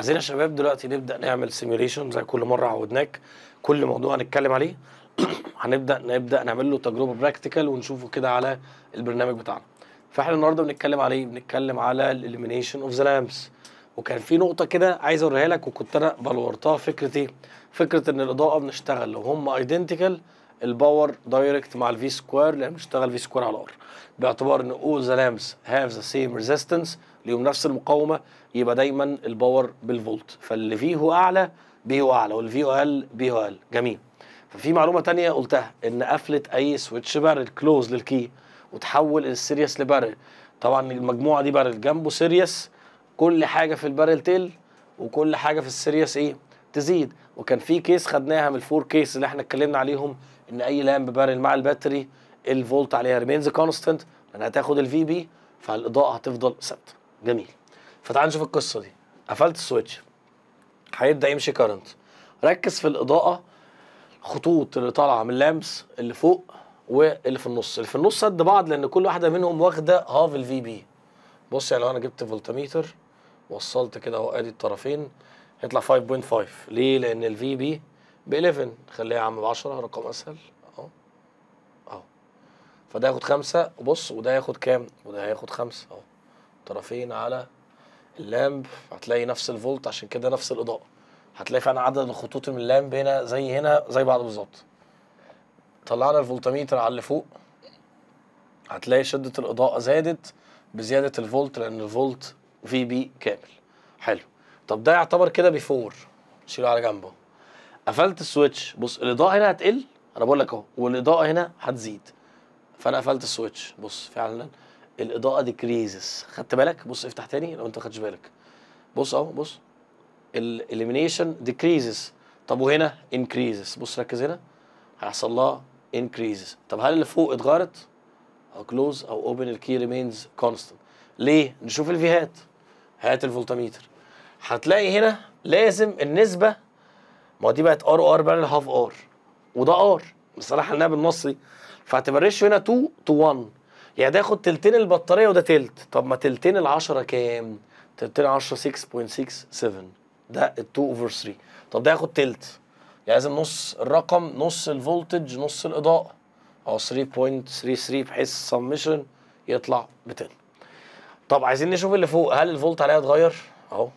عايزين يا شباب دلوقتي نبدا نعمل سيميوليشن زي كل مره عودناك كل موضوع هنتكلم عليه هنبدا نبدا نعمل له تجربه براكتيكال ونشوفه كده على البرنامج بتاعنا فاحنا النهارده بنتكلم عليه بنتكلم على الاليمينيشن اوف ذا لامبس وكان في نقطه كده عايز اوريها لك وكنت انا بلورتها فكره ايه فكره ان الاضاءه بنشتغل لو هم ايدنتيكال الباور دايركت مع الفي سكوير لان بنشتغل في سكوير على الار باعتبار ان all the لامبس هاف ذا سيم ريزيستنس ليهم نفس المقاومه يبقى دايما الباور بالفولت فاللي فيه هو اعلى بيه هو اعلى واللي فيه هو اقل بيه هو اقل جميل ففي معلومه تانية قلتها ان قفله اي سويتش بارل كلوز للكي وتحول السيريس لبارل طبعا المجموعه دي بارل جنبه سيريس كل حاجه في البارل تيل وكل حاجه في السيريس ايه تزيد وكان في كيس خدناها من الفور كيس اللي احنا اتكلمنا عليهم ان اي لامب بارل مع الباتري الفولت عليها ريمينز كونستنت لانها هتاخد الفي بي فالاضاءه هتفضل ثابته جميل فتعال نشوف القصه دي قفلت السويتش هيبدا يمشي كارنت ركز في الاضاءه خطوط اللي طالعه من اللامبس اللي فوق واللي في النص اللي في النص قد بعض لان كل واحده منهم واخده هاف الفي بي بص يعني لو انا جبت فولتميتر وصلت كده اهو ادي الطرفين هيطلع 5.5 ليه لان الفي بي ب 11 خليها يا عم ب 10 رقم اسهل اهو اهو فده ياخد خمسة وبص وده ياخد كام وده هياخد خمسة اهو الطرفين على اللامب هتلاقي نفس الفولت عشان كده نفس الاضاءه هتلاقي فعلا عدد الخطوط من اللامب هنا زي هنا زي بعض بالظبط طلعنا الفولتميتر على اللي فوق هتلاقي شده الاضاءه زادت بزياده الفولت لان الفولت في بي كامل حلو طب ده يعتبر كده بيفور شيله على جنبه قفلت السويتش بص الاضاءه هنا هتقل انا بقول لك اهو والاضاءه هنا هتزيد فانا قفلت السويتش بص فعلا الاضاءه ديكريزز خدت بالك بص افتح تاني لو انت ما خدتش بالك بص اهو بص الاليمينيشن ديكريزس طب وهنا انكريزس بص ركز هنا هيحصل لها انكريزس طب هل اللي فوق اتغيرت او كلوز او اوبن الكي ريمينز كونستنت ليه نشوف الفيهات هات الفولتميتر هتلاقي هنا لازم النسبه ما هو دي بقت ار ار بقى هاف ار وده ار بصراحه انها دي فهتبقى الريشيو هنا 2 تو 1 يعني ده ياخد تلتين البطاريه وده تلت طب ما تلتين العشرة كام؟ تلتين عشرة 6.67 ده ال 2 اوفر 3 طب ده ياخد تلت يعني لازم نص الرقم نص الفولتج نص الاضاءه او 3.33 بحيث السمشن يطلع بتلت طب عايزين نشوف اللي فوق هل الفولت عليها اتغير؟ اهو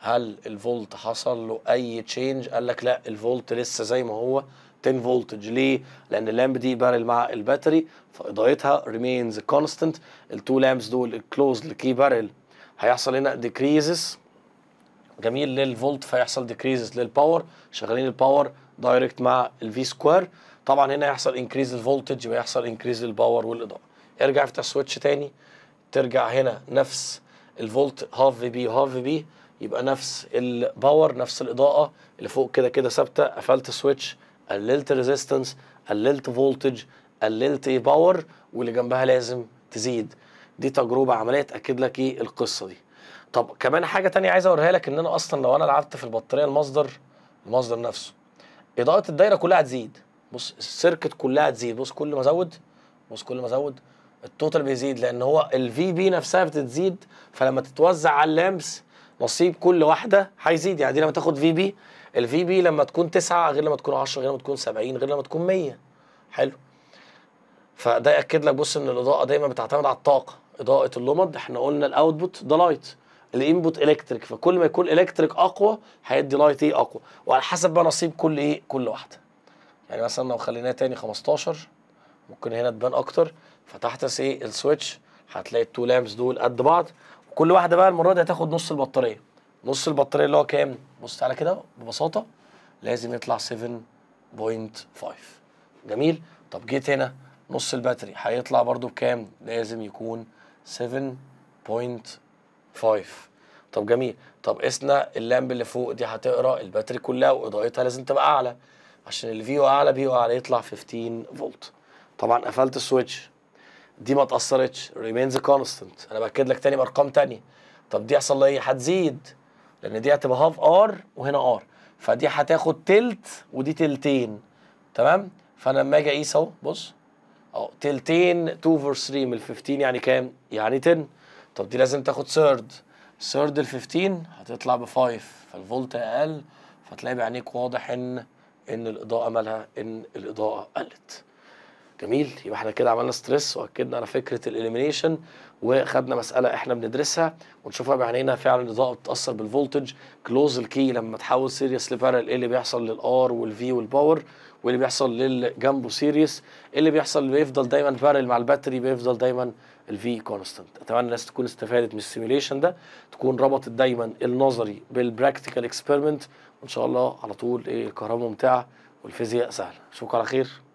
هل الفولت حصل له اي تشينج؟ قال لك لا الفولت لسه زي ما هو 10 فولتج ليه؟ لان اللامب دي بارل مع الباتري فاضاءتها ريمينز كونستنت التو لامبس دول الكلوز لكي بارل هيحصل هنا ديكريزز جميل للفولت فيحصل ديكريزز للباور شغالين الباور دايركت مع الفي سكوير طبعا هنا هيحصل انكريز الفولتج ويحصل انكريز الباور والاضاءه ارجع افتح سويتش تاني ترجع هنا نفس الفولت هاف في بي هاف في بي يبقى نفس الباور نفس الاضاءه اللي فوق كده كده ثابته قفلت سويتش قللت ريزيستنس قللت فولتج قللت ايه باور واللي جنبها لازم تزيد دي تجربه عمليه تاكد لك ايه القصه دي طب كمان حاجه تانية عايز اوريها لك ان انا اصلا لو انا لعبت في البطاريه المصدر المصدر نفسه اضاءه الدايره كلها هتزيد بص السيركت كلها هتزيد بص كل ما ازود بص كل ما ازود التوتال بيزيد لان هو الفي بي نفسها بتزيد فلما تتوزع على اللامبس نصيب كل واحده هيزيد يعني دي لما تاخد في بي الفي بي لما تكون 9 غير لما تكون 10 غير لما تكون 70 غير لما تكون 100 حلو فده ياكد لك بص ان الاضاءه دايما بتعتمد على الطاقه اضاءه اللومد احنا قلنا الاوتبوت ده لايت الانبوت الكتريك فكل ما يكون الكتريك اقوى هيدي لايت ايه اقوى وعلى حسب بقى نصيب كل ايه كل واحده يعني مثلا لو خليناه تاني 15 ممكن هنا تبان اكتر فتحت ايه السويتش هتلاقي التو لامبس دول قد بعض وكل واحده بقى المره دي هتاخد نص البطاريه نص البطاريه اللي هو كام بص تعالى كده ببساطه لازم يطلع 7.5 جميل طب جيت هنا نص الباتري هيطلع برضو بكام لازم يكون 7.5 طب جميل طب قسنا اللامب اللي فوق دي هتقرا الباتري كلها واضاءتها لازم تبقى اعلى عشان الفيو اعلى بيو اعلى يطلع 15 فولت طبعا قفلت السويتش دي ما اتاثرتش ريمينز كونستنت انا باكد لك تاني بارقام تانية طب دي يحصل لها ايه هتزيد لان دي هتبقى هاف ار وهنا ار فدي هتاخد تلت ودي تلتين تمام فانا لما اجي اقيس اهو بص اهو تلتين 2 فور 3 من ال 15 يعني كام؟ يعني 10 طب دي لازم تاخد ثيرد ثيرد ال 15 هتطلع ب 5 فالفولت اقل فتلاقي بعينيك واضح ان ان الاضاءه مالها ان الاضاءه قلت جميل يبقى احنا كده عملنا ستريس واكدنا على فكره الاليمينيشن وخدنا مساله احنا بندرسها ونشوفها بعينينا فعلا الاضاءه بتتاثر بالفولتج كلوز الكي لما تحول سيريس لبارل ايه اللي بيحصل للار والفي والباور واللي بيحصل للجنبه سيريس ايه اللي بيحصل اللي بيفضل دايما بارل مع الباتري بيفضل دايما الفي كونستنت اتمنى الناس تكون استفادت من السيميليشن ده تكون ربطت دايما النظري بالبراكتيكال اكسبيرمنت وان شاء الله على طول ايه الكهرباء ممتعه والفيزياء سهله اشوفكم على خير